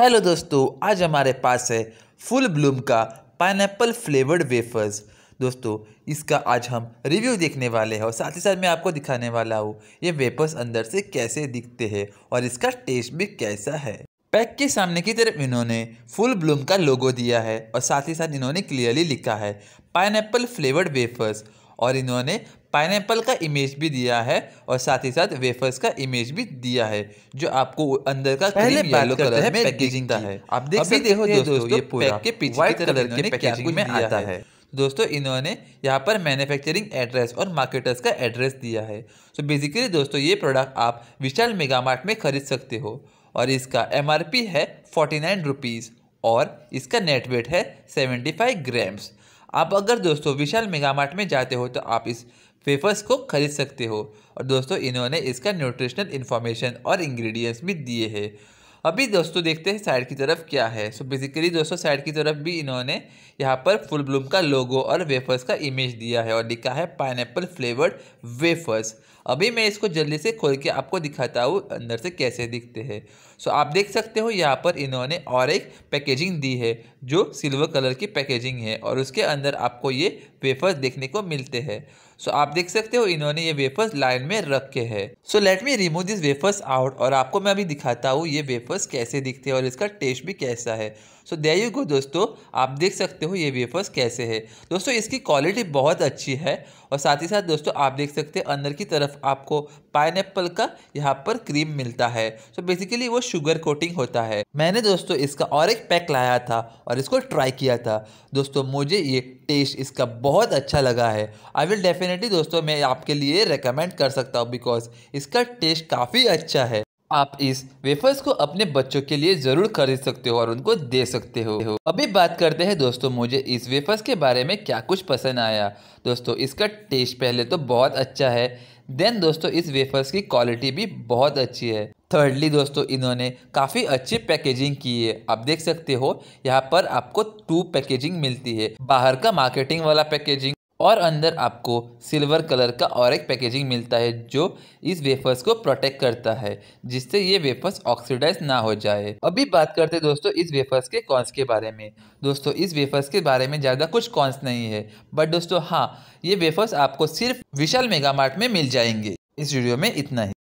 hello दोस्तों आज हमारे पास है फुल ब्लूम का पाइनएप्पल फ्लेवर्ड वेफर्स दोस्तों इसका आज हम रिव्यू देखने वाले हैं और साथ ही साथ मैं आपको दिखाने वाला हूँ ये वेफर्स अंदर से कैसे दिखते हैं और इसका टेस्ट भी कैसा है पैक के सामने की तरफ इन्होंने फुल ब्लूम का लोगो दिया है और साथ ही साथ इन्होंने क्लियरली लिखा है पाइनएप्पल फ्लेवर्ड वेफर्स और इन्होंने पाइनएप्पल का इमेज भी दिया है और साथ ही साथ वेफर्स का इमेज भी दिया है जो आपको अंदर का पहले येलो कलर में पैकेजिंग का है आप देख अभी देखो दोस्तों ये पूरा के पीछे व्हाइट कलर के पैकेजिंग में आता है दोस्तों इन्होंने यहाँ पर मैन्युफैक्चरिंग एड्रेस और मार्केटर्स का एड्रेस दिया है तो बेसिकली दोस्तों ये प्रोडक्ट आप विशाल मेगा मार्ट में खरीद सकते हो और इसका एम है फोर्टी और इसका नेट वेट है सेवेंटी फाइव ग्राम्स आप अगर दोस्तों विशाल मेगा मार्ट में जाते हो तो आप इस वेफर्स को खरीद सकते हो और दोस्तों इन्होंने इसका न्यूट्रिशनल इन्फॉर्मेशन और इंग्रेडिएंट्स भी दिए हैं अभी दोस्तों देखते हैं साइड की तरफ क्या है सो so बेसिकली दोस्तों साइड की तरफ भी इन्होंने यहाँ पर फुल ब्लूम का लोगो और वेफर्स का इमेज दिया है और लिखा है पाइनएप्पल फ्लेवर्ड वेफर्स अभी मैं इसको जल्दी से खोल के आपको दिखाता हूँ अंदर से कैसे दिखते हैं सो आप देख सकते हो यहाँ पर इन्होंने और एक पैकेजिंग दी है जो सिल्वर कलर की पैकेजिंग है और उसके अंदर आपको ये वेफर्स देखने को मिलते हैं सो आप देख सकते हो इन्होंने ये वेफर्स लाइन में रखे हैं so let me remove this wafers out और आपको मैं अभी दिखाता हूँ ये वेफर्स कैसे दिखते हैं और इसका टेस्ट भी कैसा है सो दे यू गो दोस्तों आप देख सकते हो ये वेफर्स कैसे है दोस्तों इसकी क्वालिटी बहुत अच्छी है और साथ ही साथ दोस्तों आप देख सकते हैं अंदर की तरफ तरफ आपको पाइन का यहाँ पर क्रीम मिलता है तो बेसिकली वो शुगर कोटिंग होता है मैंने दोस्तों इसका और एक पैक लाया था और इसको ट्राई किया था दोस्तों मुझे ये टेस्ट इसका बहुत अच्छा लगा है आई विल डेफिनेटली दोस्तों मैं आपके लिए रिकमेंड कर सकता हूँ बिकॉज इसका टेस्ट काफ़ी अच्छा है आप इस वेफर्स को अपने बच्चों के लिए जरूर खरीद सकते हो और उनको दे सकते हो अभी बात करते हैं दोस्तों मुझे इस वेफर्स के बारे में क्या कुछ पसंद आया दोस्तों इसका टेस्ट पहले तो बहुत अच्छा है देन दोस्तों इस वेफर्स की क्वालिटी भी बहुत अच्छी है थर्डली दोस्तों इन्होंने काफ़ी अच्छी पैकेजिंग की है आप देख सकते हो यहाँ पर आपको टू पैकेजिंग मिलती है बाहर का मार्केटिंग वाला पैकेजिंग और अंदर आपको सिल्वर कलर का और एक पैकेजिंग मिलता है जो इस वेफर्स को प्रोटेक्ट करता है जिससे ये वेफर्स ऑक्सीडाइज ना हो जाए अभी बात करते हैं दोस्तों इस वेफर्स के कॉन्स के बारे में दोस्तों इस वेफर्स के बारे में ज़्यादा कुछ कॉन्स नहीं है बट दोस्तों हाँ ये वेफर्स आपको सिर्फ विशाल मेगा मार्ट में मिल जाएंगे इस वीडियो में इतना ही